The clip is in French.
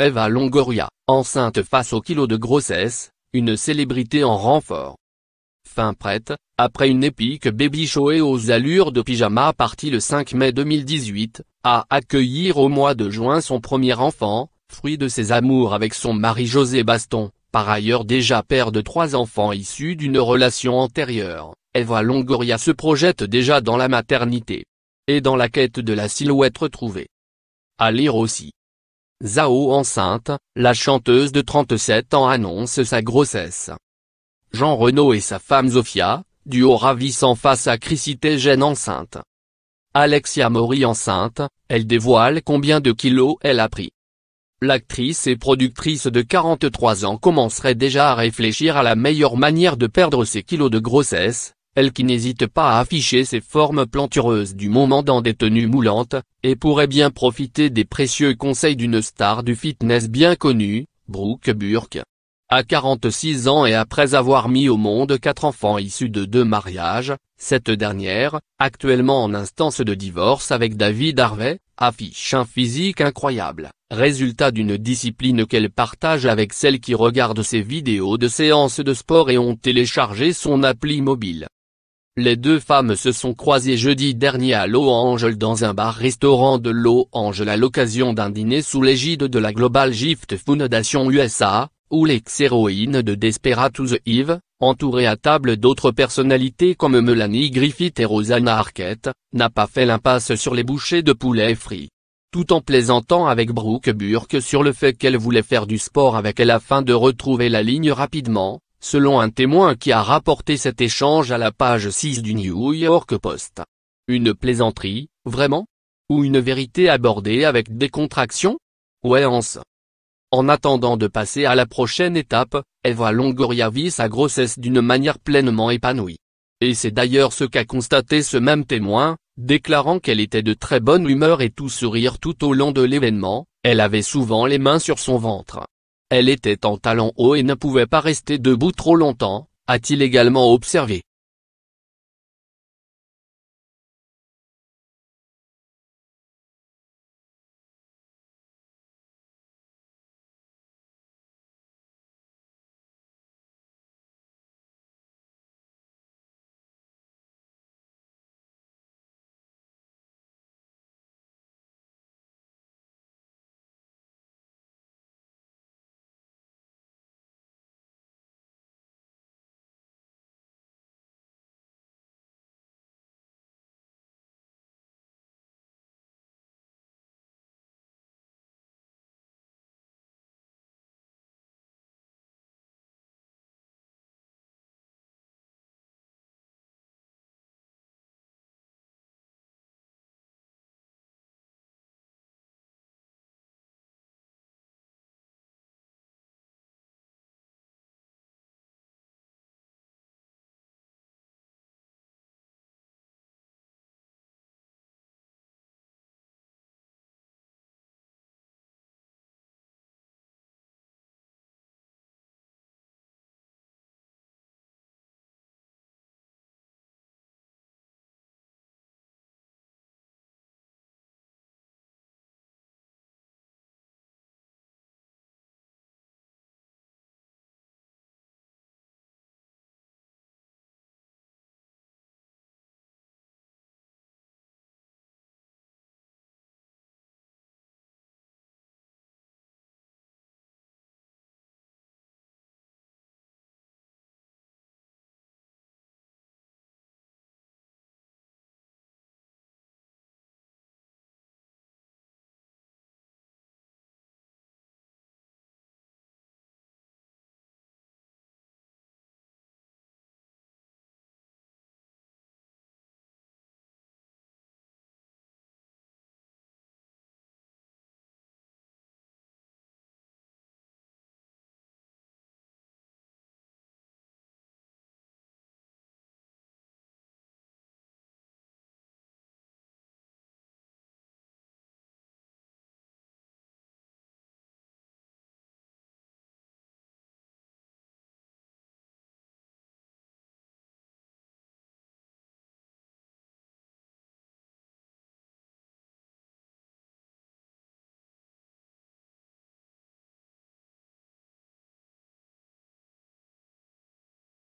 Eva Longoria, enceinte face au kilo de grossesse, une célébrité en renfort. Fin prête, après une épique baby show aux allures de pyjama partie le 5 mai 2018, à accueillir au mois de juin son premier enfant, fruit de ses amours avec son mari José Baston, par ailleurs déjà père de trois enfants issus d'une relation antérieure, Eva Longoria se projette déjà dans la maternité. Et dans la quête de la silhouette retrouvée. À lire aussi. Zao enceinte, la chanteuse de 37 ans annonce sa grossesse. Jean renaud et sa femme Zofia, duo ravissant face à Chrissy Gêne enceinte. Alexia Mori enceinte, elle dévoile combien de kilos elle a pris. L'actrice et productrice de 43 ans commencerait déjà à réfléchir à la meilleure manière de perdre ses kilos de grossesse, elle qui n'hésite pas à afficher ses formes plantureuses du moment dans des tenues moulantes, et pourrait bien profiter des précieux conseils d'une star du fitness bien connue, Brooke Burke. À 46 ans et après avoir mis au monde quatre enfants issus de deux mariages, cette dernière, actuellement en instance de divorce avec David Harvey, affiche un physique incroyable, résultat d'une discipline qu'elle partage avec celles qui regardent ses vidéos de séances de sport et ont téléchargé son appli mobile. Les deux femmes se sont croisées jeudi dernier à Los dans un bar-restaurant de Los à l'occasion d'un dîner sous l'égide de la Global Gift Foundation USA, où l'ex-héroïne de Desperatus Eve, entourée à table d'autres personnalités comme Melanie Griffith et Rosanna Arquette, n'a pas fait l'impasse sur les bouchées de poulet frit. Tout en plaisantant avec Brooke Burke sur le fait qu'elle voulait faire du sport avec elle afin de retrouver la ligne rapidement, selon un témoin qui a rapporté cet échange à la page 6 du New York Post. Une plaisanterie, vraiment Ou une vérité abordée avec décontraction Ouais En attendant de passer à la prochaine étape, Eva Longoria vit sa grossesse d'une manière pleinement épanouie. Et c'est d'ailleurs ce qu'a constaté ce même témoin, déclarant qu'elle était de très bonne humeur et tout sourire tout au long de l'événement, elle avait souvent les mains sur son ventre. Elle était en talons hauts et ne pouvait pas rester debout trop longtemps, a-t-il également observé.